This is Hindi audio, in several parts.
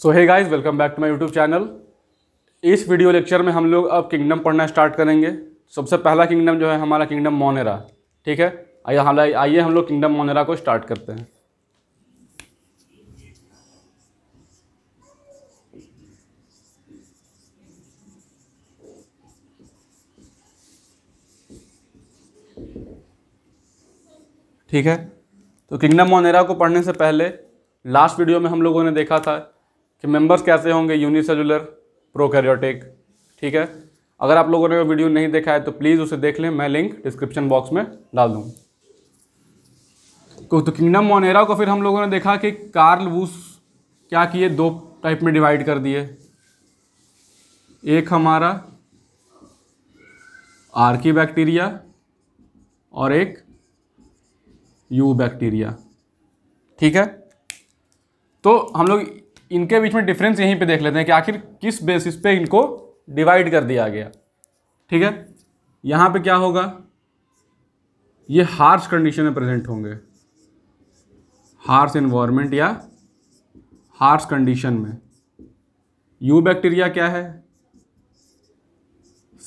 so hey guys welcome back to my YouTube channel इस वीडियो लेक्चर में हम लोग अब किंगडम पढ़ना स्टार्ट करेंगे सबसे पहला किंगडम जो है हमारा किंगडम मोनेरा ठीक है आइए हम लोग किंगडम मोनेरा को स्टार्ट करते हैं ठीक है तो किंगडम मोनेरा को पढ़ने से पहले लास्ट वीडियो में हम लोगों ने देखा था कि मेंबर्स कैसे होंगे यूनिसेलुलर प्रोकैरियोटिक ठीक है अगर आप लोगों ने वो वीडियो नहीं देखा है तो प्लीज़ उसे देख लें मैं लिंक डिस्क्रिप्शन बॉक्स में डाल दूँ तो, किंगडम तो मोनेरा को फिर हम लोगों ने देखा कि कार्ल वूस क्या किए दो टाइप में डिवाइड कर दिए एक हमारा आर्की बैक्टीरिया और एक यू बैक्टीरिया ठीक है तो हम लोग इनके बीच में डिफरेंस यहीं पे देख लेते हैं कि आखिर किस बेसिस पे इनको डिवाइड कर दिया गया ठीक है यहाँ पे क्या होगा ये हार्श कंडीशन में प्रेजेंट होंगे हार्श इन्वायरमेंट या हार्श कंडीशन में यू बैक्टीरिया क्या है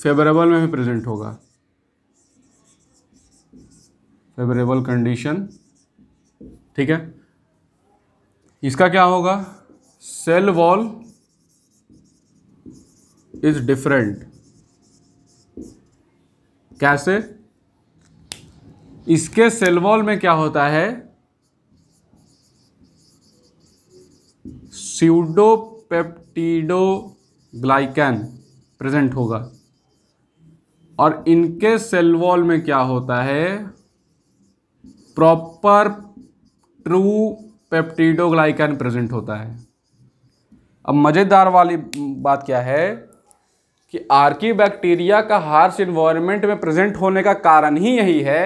फेवरेबल में भी प्रेजेंट होगा फेवरेबल कंडीशन ठीक है इसका क्या होगा सेल वॉल इज डिफरेंट कैसे इसके सेल वॉल में क्या होता है ग्लाइकैन प्रेजेंट होगा और इनके सेल वॉल में क्या होता है प्रॉपर ट्रू ग्लाइकैन प्रेजेंट होता है अब मज़ेदार वाली बात क्या है कि आर्की बैक्टीरिया का हार्श इन्वायरमेंट में प्रेजेंट होने का कारण ही यही है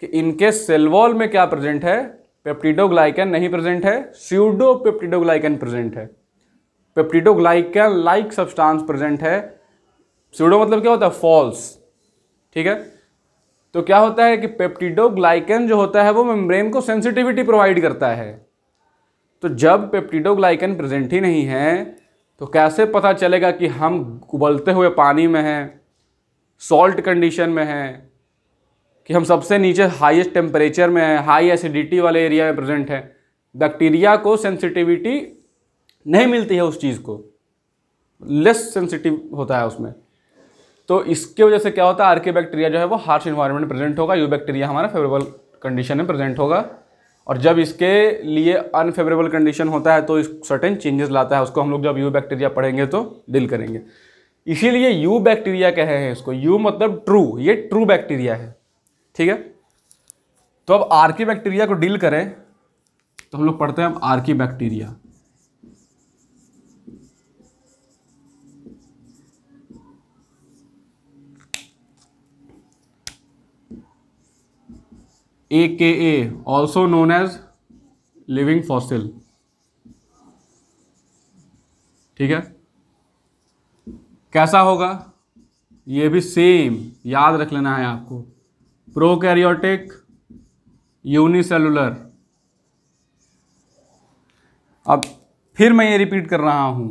कि इनके सेलवॉल में क्या प्रेजेंट है पेप्टिडोग्लाइकन नहीं प्रेजेंट है स्यूडो पेप्टिडोग्लाइकन प्रेजेंट है पेप्टिडोग्लाइकन लाइक सब्सटेंस प्रेजेंट है स्यूडो मतलब क्या होता है फॉल्स ठीक है तो क्या होता है कि पेप्टिडोग्लाइकन जो होता है वो मेम्ब्रेन को सेंसिटिविटी प्रोवाइड करता है तो जब पेप्टिडोग्लाइकन प्रेजेंट ही नहीं है तो कैसे पता चलेगा कि हम उबलते हुए पानी में हैं सॉल्ट कंडीशन में हैं कि हम सबसे नीचे हाईएस्ट टेम्परेचर में हैं हाई एसिडिटी वाले एरिया में प्रेजेंट हैं बैक्टीरिया को सेंसिटिविटी नहीं मिलती है उस चीज़ को लेस सेंसिटिव होता है उसमें तो इसके वजह से क्या होता है आर्के बैक्टीरिया जो है वो हार्श इन्वायरमेंट प्रेजेंट होगा यू बैक्टीरिया हमारा फेवरेबल कंडीशन में प्रेजेंट होगा और जब इसके लिए अनफेवरेबल कंडीशन होता है तो सर्टेन चेंजेस लाता है उसको हम लोग जब यू बैक्टीरिया पढ़ेंगे तो डील करेंगे इसीलिए यू बैक्टीरिया कहे हैं इसको यू मतलब ट्रू ये ट्रू बैक्टीरिया है ठीक है तो अब आर्की बैक्टीरिया को डील करें तो हम लोग पढ़ते हैं Archie archaebacteria A K A also known as living fossil ठीक है कैसा होगा ये भी सेम याद रख लेना है आपको प्रोकैरियोटिक यूनिसेलुलर अब फिर मैं ये रिपीट कर रहा हूं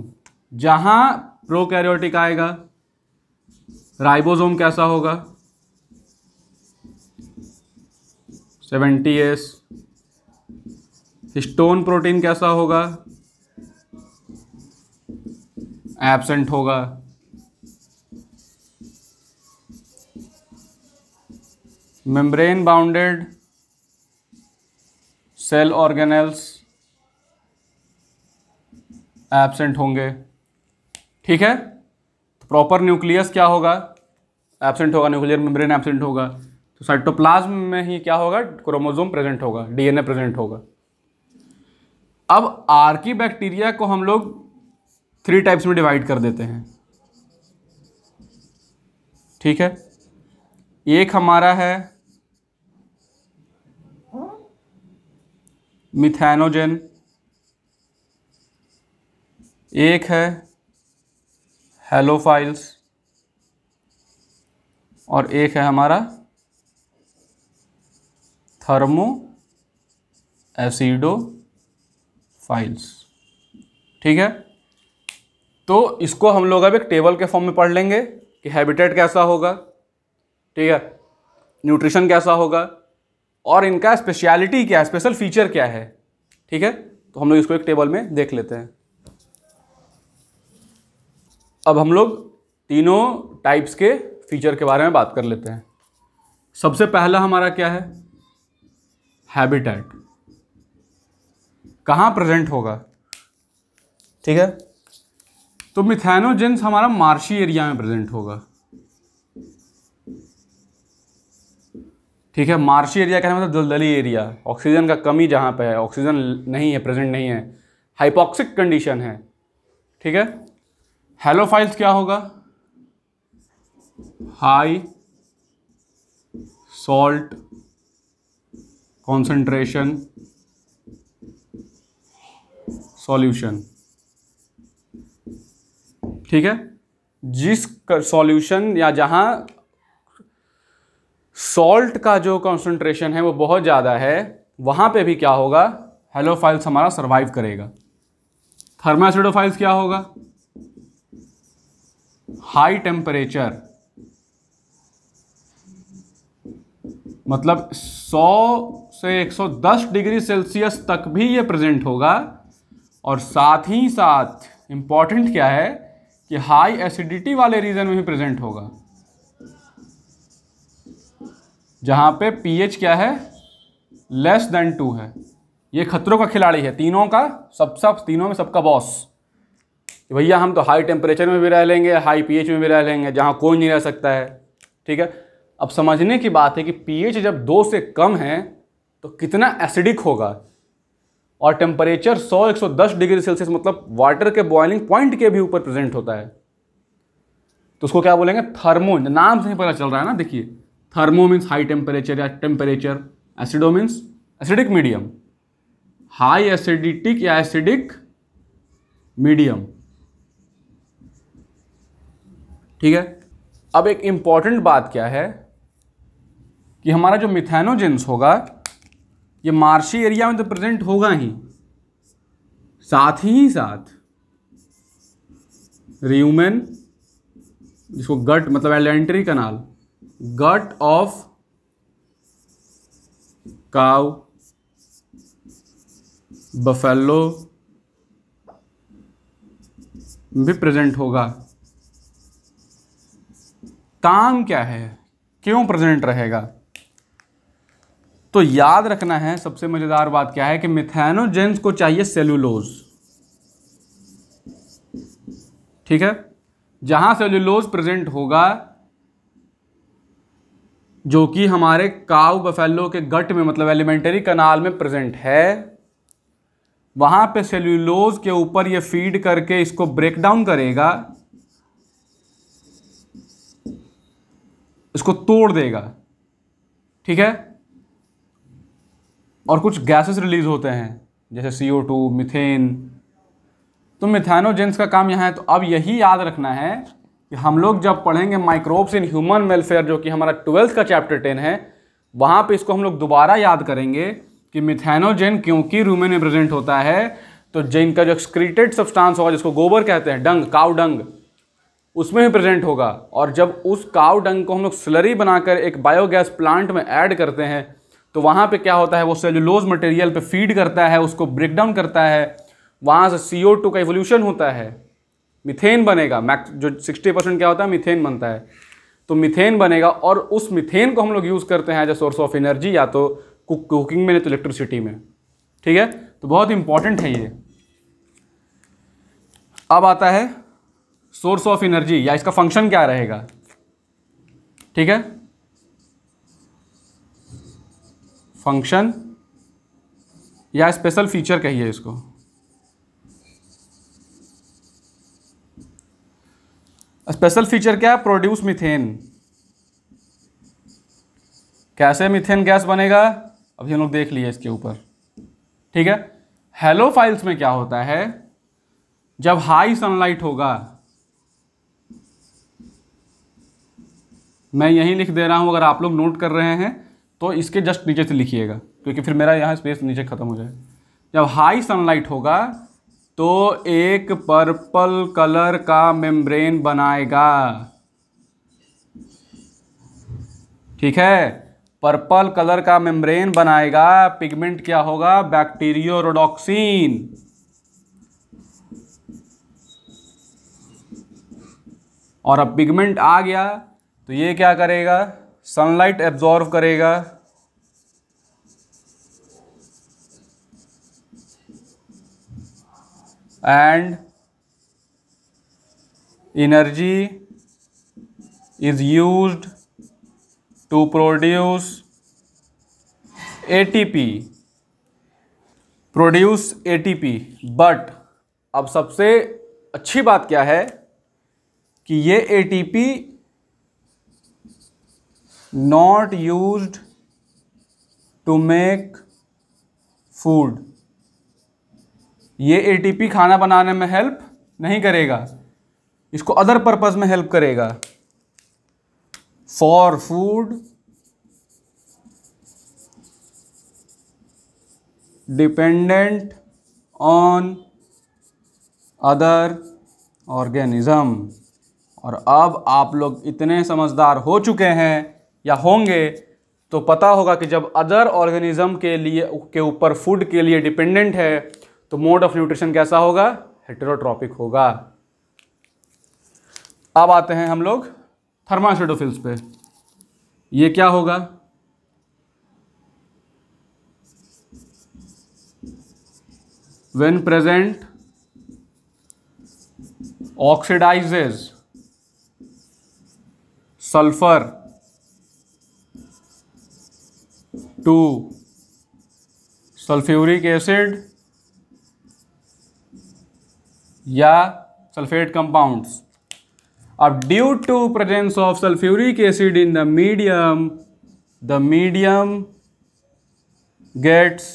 जहां प्रोकैरियोटिक आएगा राइबोसोम कैसा होगा सेवेंटी एस स्टोन प्रोटीन कैसा होगा एबसेंट होगा membrane bounded cell organelles absent होंगे ठीक है प्रॉपर न्यूक्लियस क्या होगा एबसेंट होगा न्यूक्लियर मेम्ब्रेन एबसेंट होगा तो साइटोप्लाज्म में ही क्या होगा क्रोमोजोम प्रेजेंट होगा डीएनए प्रेजेंट होगा अब आर्की बैक्टीरिया को हम लोग थ्री टाइप्स में डिवाइड कर देते हैं ठीक है एक हमारा है मिथेनोजेन एक है हेलोफाइल्स और एक है हमारा थर्मो एसिडो फाइल्स ठीक है तो इसको हम लोग अब एक टेबल के फॉर्म में पढ़ लेंगे कि हैबिटेट कैसा होगा ठीक है न्यूट्रिशन कैसा होगा और इनका स्पेशलिटी क्या है स्पेशल फीचर क्या है ठीक है तो हम लोग इसको एक टेबल में देख लेते हैं अब हम लोग तीनों टाइप्स के फीचर के बारे में बात कर लेते हैं सबसे पहला हमारा क्या है हैबिटेट कहाँ प्रेजेंट होगा ठीक है तो मिथेनोजेंस हमारा मार्शी एरिया में प्रेजेंट होगा ठीक है मार्शी एरिया कहने मतलब दलदली एरिया ऑक्सीजन का कमी जहाँ पे है ऑक्सीजन नहीं है प्रेजेंट नहीं है हाइपोक्सिक कंडीशन है ठीक है हेलोफाइल्स क्या होगा हाई सॉल्ट कॉन्सेंट्रेशन सॉल्यूशन ठीक है जिस सॉल्यूशन या जहां सॉल्ट का जो कॉन्सेंट्रेशन है वो बहुत ज़्यादा है वहां पे भी क्या होगा हेलोफाइल्स हमारा सर्वाइव करेगा थर्मासिडोफाइल्स क्या होगा हाई टेम्परेचर मतलब 100 से 110 डिग्री सेल्सियस तक भी ये प्रेजेंट होगा और साथ ही साथ इम्पॉर्टेंट क्या है कि हाई एसिडिटी वाले रीजन में भी प्रेजेंट होगा जहाँ पे पीएच क्या है लेस देन टू है ये खतरों का खिलाड़ी है तीनों का सब सब तीनों में सबका बॉस कि भैया हम तो हाई टेम्परेचर में भी रह लेंगे हाई पीएच में भी रह लेंगे जहाँ कोई नहीं रह सकता है ठीक है अब समझने की बात है कि पीएच जब दो से कम है तो कितना एसिडिक होगा और टेम्परेचर 100-110 डिग्री सेल्सियस मतलब वाटर के बॉइलिंग पॉइंट के भी ऊपर प्रेजेंट होता है तो उसको क्या बोलेंगे थर्मो नाम से ही पता चल रहा है ना देखिए थर्मो मीन्स हाई टेम्परेचर या temperature acido means acidic medium high acidic या एसिडिक मीडियम ठीक है अब एक इंपॉर्टेंट बात क्या है कि हमारा जो मिथेनोजेंस होगा ये मार्शी एरिया में तो प्रेजेंट होगा ही साथ ही साथ रियूमेन जिसको गट मतलब alimentary canal gut of cow buffalo भी प्रेजेंट होगा काम क्या है क्यों प्रेजेंट रहेगा तो याद रखना है सबसे मज़ेदार बात क्या है कि मिथेनोजेंस को चाहिए सेलुलोज ठीक है जहां सेलुलोज प्रेजेंट होगा जो कि हमारे काउ बफेलो के गट में मतलब एलिमेंटरी कनाल में प्रेजेंट है वहां पे सेल्यूलोज के ऊपर ये फीड करके इसको ब्रेक डाउन करेगा इसको तोड़ देगा ठीक है और कुछ गैसेस रिलीज़ होते हैं जैसे सी ओ टू मिथेन तो मिथेनोजेंस का काम यहाँ है तो अब यही याद रखना है कि हम लोग जब पढ़ेंगे माइक्रोब्स इन ह्यूमन वेलफेयर जो कि हमारा ट्वेल्थ का चैप्टर टेन है वहाँ पे इसको हम लोग दोबारा याद करेंगे कि मिथेनोजेन क्योंकि रूमेन में प्रेजेंट होता है तो जेन का जो एक्सक्रीटेड सब्सटांस होगा जिसको गोबर कहते हैं डंग काव डंग उसमें भी प्रेजेंट होगा और जब उस काव डंग को हम लोग स्लरी बनाकर एक बायोगैस प्लांट में ऐड करते हैं तो वहाँ पे क्या होता है वो सेलुलोज मटेरियल पे फीड करता है उसको ब्रेक डाउन करता है वहाँ से सी ओ टू का इवोल्यूशन होता है मिथेन बनेगा मैक्स जो सिक्सटी परसेंट क्या होता है मिथेन बनता है तो मिथेन बनेगा और उस मिथेन को हम लोग यूज़ करते हैं as a source of energy या तो कुक कुकिंग में नहीं तो इलेक्ट्रिसिटी में ठीक है तो बहुत इंपॉर्टेंट है ये अब आता है सोर्स ऑफ एनर्जी या इसका फंक्शन क्या रहेगा ठीक है फंक्शन या स्पेशल फीचर कहिए इसको स्पेशल फीचर क्या है प्रोड्यूस मिथेन कैसे मिथेन गैस बनेगा अभी हम लोग देख लिए इसके ऊपर ठीक है हेलो फाइल्स में क्या होता है जब हाई सनलाइट होगा मैं यहीं लिख दे रहा हूं अगर आप लोग नोट कर रहे हैं तो इसके जस्ट नीचे से लिखिएगा क्योंकि फिर मेरा यहाँ स्पेस नीचे ख़त्म हो जाए जब हाई सनलाइट होगा तो एक पर्पल कलर का मेम्ब्रेन बनाएगा ठीक है पर्पल कलर का मेम्ब्रेन बनाएगा पिगमेंट क्या होगा बैक्टीरियोरोडॉक्सिन और अब पिगमेंट आ गया तो ये क्या करेगा सनलाइट एब्जॉर्व करेगा and energy is used to produce ATP produce ATP but अब सबसे अच्छी बात क्या है कि ये ATP not use to make food ये ए खाना बनाने में हेल्प नहीं करेगा इसको अदर पर्पज़ में हेल्प करेगा for food dependent on other organism और अब आप लोग इतने समझदार हो चुके हैं या होंगे तो पता होगा कि जब अदर ऑर्गेनिज्म के लिए के ऊपर फूड के लिए डिपेंडेंट है तो मोड ऑफ न्यूट्रिशन कैसा होगा हेटरोट्रॉपिक होगा अब आते हैं हम लोग थर्मासिडोफिल्स पे ये क्या होगा when present oxidizes sulphur to sulphuric acid या सल्फेट कंपाउंड्स अब due to presence of sulphuric acid in the medium the medium gets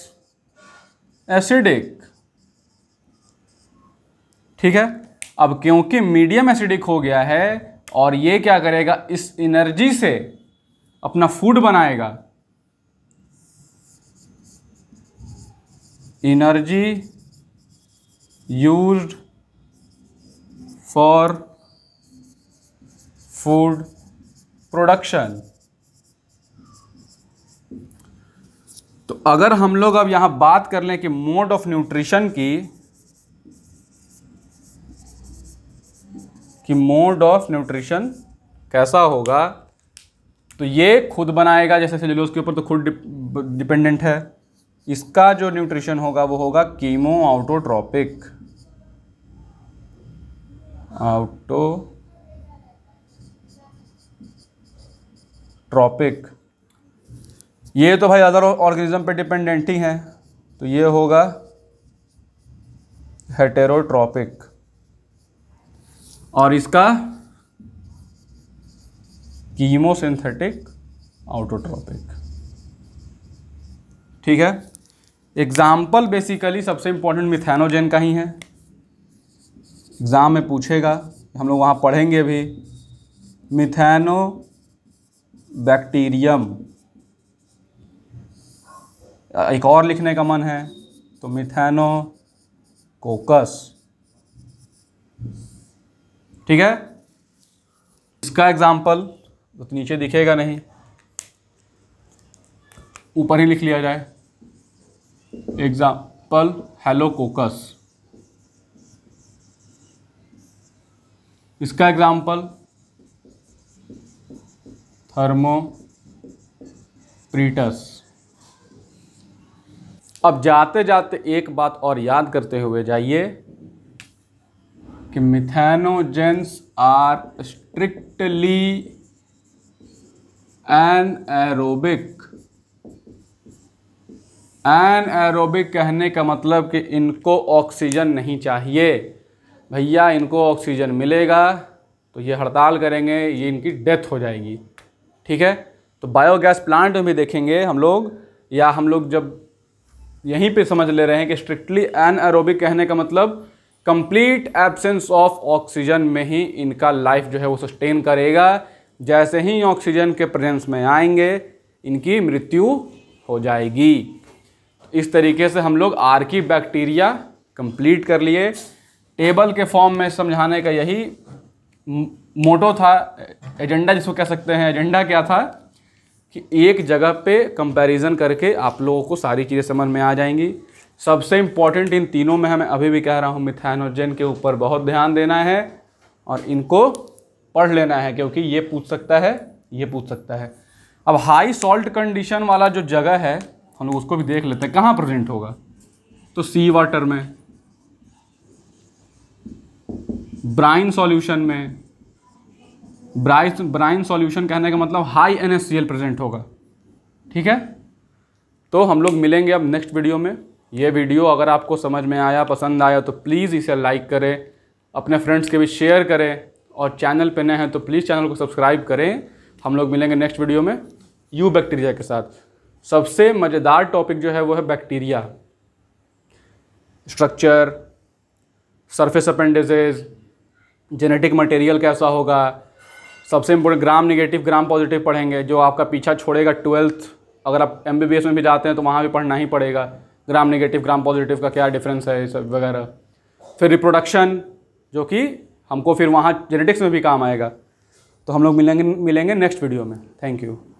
acidic ठीक है अब क्योंकि मीडियम एसिडिक हो गया है और ये क्या करेगा इस एनर्जी से अपना फूड बनाएगा energy used for food production तो अगर हम लोग अब यहां बात कर लें कि मोड ऑफ न्यूट्रिशन की कि मोड ऑफ न्यूट्रिशन कैसा होगा तो ये खुद बनाएगा जैसे सेल्यूलोज के ऊपर तो खुद डिपेंडेंट है इसका जो न्यूट्रिशन होगा वो होगा कीमो आउटोट्रॉपिक आउटो ट्रॉपिक ये तो भाई अदर ऑर्गेनिज्म पे डिपेंडेंट ही हैं तो ये होगा हेटेरोट्रॉपिक और इसका कीमोसिंथेटिक आउटोट्रॉपिक ठीक है एग्जाम्पल बेसिकली सबसे इम्पोर्टेंट मिथेनोजेन का ही है एग्ज़ाम में पूछेगा हम लोग वहाँ पढ़ेंगे भी मिथेनो बैक्टीरियम एक और लिखने का मन है तो मिथेनो कोकस ठीक है इसका एग्ज़ाम्पल तो नीचे दिखेगा नहीं ऊपर ही लिख लिया जाए एग्जाम्पल हेलोकोकस इसका एग्जाम्पल थर्मोप्रीटस अब जाते जाते एक बात और याद करते हुए जाइए कि methanogens are strictly anaerobic anaerobic कहने का मतलब कि इनको ऑक्सीजन नहीं चाहिए भैया इनको ऑक्सीजन मिलेगा तो ये हड़ताल करेंगे ये इनकी डेथ हो जाएगी ठीक है तो बायोगैस प्लांट में भी देखेंगे हम लोग या हम लोग जब यहीं पे समझ ले रहे हैं कि स्ट्रिक्टली एन एरोबिक कहने का मतलब कंप्लीट एब्सेंस ऑफ ऑक्सीजन में ही इनका लाइफ जो है वो सस्टेन करेगा जैसे ही ऑक्सीजन के प्रेजेंस में आएंगे इनकी मृत्यु हो जाएगी इस तरीके से हम लोग आर्की बैक्टीरिया कंप्लीट कर लिए टेबल के फॉर्म में समझाने का यही मोटो था एजेंडा जिसको कह सकते हैं एजेंडा क्या था कि एक जगह पे कंपैरिजन करके आप लोगों को सारी चीज़ें समझ में आ जाएंगी सबसे इम्पॉर्टेंट इन तीनों में हमें अभी भी कह रहा हूँ मिथानोजन के ऊपर बहुत ध्यान देना है और इनको पढ़ लेना है क्योंकि ये पूछ सकता है ये पूछ सकता है अब हाई सॉल्ट कंडीशन वाला जो जगह है हम लोग उसको भी देख लेते हैं कहाँ प्रेजेंट होगा तो सी वाटर में ब्राइन सॉल्यूशन में ब्राइन ब्राइन सॉल्यूशन कहने का मतलब हाई एन प्रेजेंट होगा ठीक है तो हम लोग मिलेंगे अब नेक्स्ट वीडियो में ये वीडियो अगर आपको समझ में आया पसंद आया तो प्लीज़ इसे लाइक करें अपने फ्रेंड्स के भी शेयर करें और चैनल पर नए हैं तो प्लीज़ चैनल को सब्सक्राइब करें हम लोग मिलेंगे नेक्स्ट वीडियो में यू बैक्टीरिया के साथ सबसे मज़ेदार टॉपिक जो है वो है bacteria structure surface appendages genetic material कैसा होगा सबसे important gram negative gram positive पढ़ेंगे जो आपका पीछा छोड़ेगा ट्वेल्थ अगर आप एम में भी जाते हैं तो वहाँ भी पढ़ना ही पड़ेगा ग्राम नेगेटिव ग्राम पॉजिटिव का क्या डिफरेंस है ये सब वगैरह फिर रिप्रोडक्शन जो कि हमको फिर वहाँ जेनेटिक्स में भी काम आएगा तो हम लोग मिलेंगे मिलेंगे नेक्स्ट वीडियो में थैंक यू